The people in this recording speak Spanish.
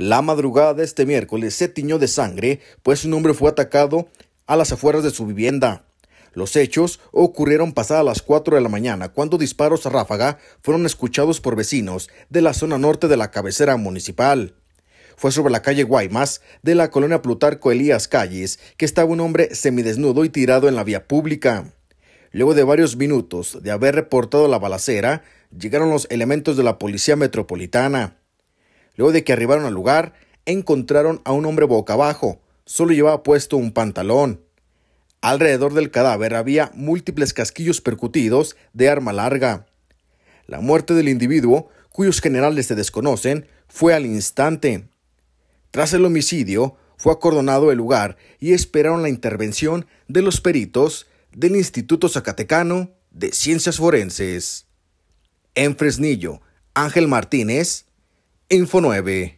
La madrugada de este miércoles se tiñó de sangre, pues un hombre fue atacado a las afueras de su vivienda. Los hechos ocurrieron pasadas las 4 de la mañana, cuando disparos a ráfaga fueron escuchados por vecinos de la zona norte de la cabecera municipal. Fue sobre la calle Guaymas, de la colonia Plutarco Elías Calles, que estaba un hombre semidesnudo y tirado en la vía pública. Luego de varios minutos de haber reportado la balacera, llegaron los elementos de la Policía Metropolitana, Luego de que arribaron al lugar, encontraron a un hombre boca abajo, solo llevaba puesto un pantalón. Alrededor del cadáver había múltiples casquillos percutidos de arma larga. La muerte del individuo, cuyos generales se desconocen, fue al instante. Tras el homicidio, fue acordonado el lugar y esperaron la intervención de los peritos del Instituto Zacatecano de Ciencias Forenses. En Fresnillo, Ángel Martínez, Info 9.